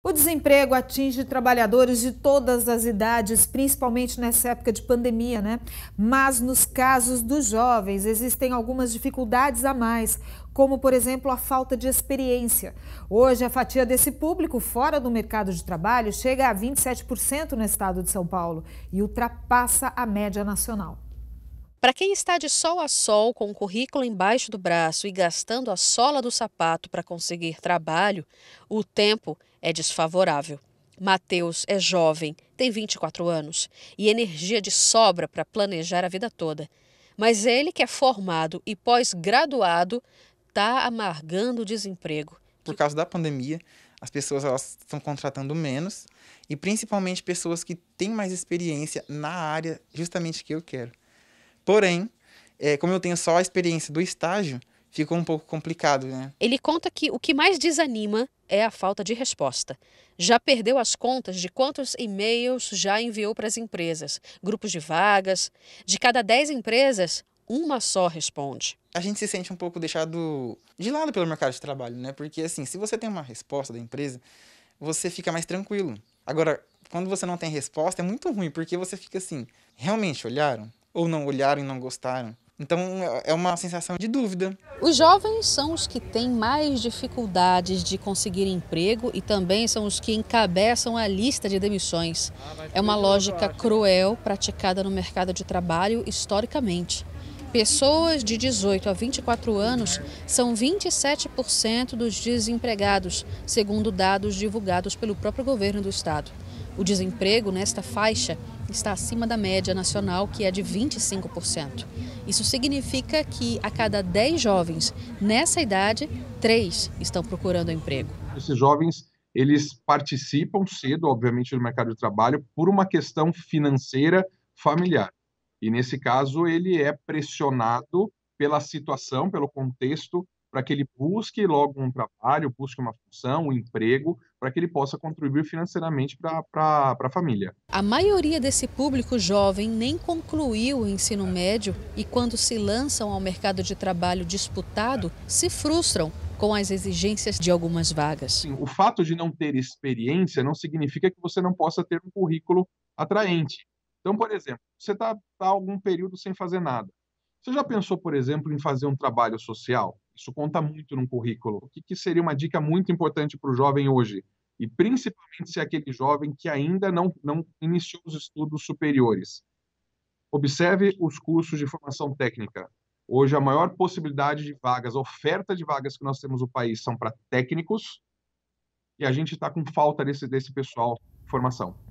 O desemprego atinge trabalhadores de todas as idades, principalmente nessa época de pandemia, né? Mas nos casos dos jovens existem algumas dificuldades a mais, como por exemplo a falta de experiência. Hoje a fatia desse público fora do mercado de trabalho chega a 27% no estado de São Paulo e ultrapassa a média nacional. Para quem está de sol a sol com o currículo embaixo do braço e gastando a sola do sapato para conseguir trabalho, o tempo é desfavorável. Mateus é jovem, tem 24 anos e energia de sobra para planejar a vida toda. Mas ele que é formado e pós-graduado está amargando o desemprego. Por causa da pandemia, as pessoas elas estão contratando menos e principalmente pessoas que têm mais experiência na área justamente que eu quero. Porém, é, como eu tenho só a experiência do estágio, ficou um pouco complicado, né? Ele conta que o que mais desanima é a falta de resposta. Já perdeu as contas de quantos e-mails já enviou para as empresas, grupos de vagas. De cada 10 empresas, uma só responde. A gente se sente um pouco deixado de lado pelo mercado de trabalho, né? Porque assim, se você tem uma resposta da empresa, você fica mais tranquilo. Agora, quando você não tem resposta, é muito ruim, porque você fica assim, realmente olharam? ou não olharam e não gostaram. Então é uma sensação de dúvida. Os jovens são os que têm mais dificuldades de conseguir emprego e também são os que encabeçam a lista de demissões. Ah, é uma lógica cruel praticada no mercado de trabalho historicamente. Pessoas de 18 a 24 anos são 27% dos desempregados, segundo dados divulgados pelo próprio governo do estado. O desemprego nesta faixa está acima da média nacional, que é de 25%. Isso significa que a cada 10 jovens nessa idade, 3 estão procurando emprego. Esses jovens, eles participam cedo, obviamente, do mercado de trabalho por uma questão financeira familiar. E nesse caso, ele é pressionado pela situação, pelo contexto para que ele busque logo um trabalho, busque uma função, um emprego, para que ele possa contribuir financeiramente para a família. A maioria desse público jovem nem concluiu o ensino é. médio e, quando se lançam ao mercado de trabalho disputado, se frustram com as exigências de algumas vagas. Sim, o fato de não ter experiência não significa que você não possa ter um currículo atraente. Então, por exemplo, você está tá algum período sem fazer nada. Você já pensou, por exemplo, em fazer um trabalho social? Isso conta muito num currículo. O que, que seria uma dica muito importante para o jovem hoje? E principalmente se é aquele jovem que ainda não, não iniciou os estudos superiores. Observe os cursos de formação técnica. Hoje, a maior possibilidade de vagas, oferta de vagas que nós temos no país são para técnicos, e a gente está com falta desse, desse pessoal de formação.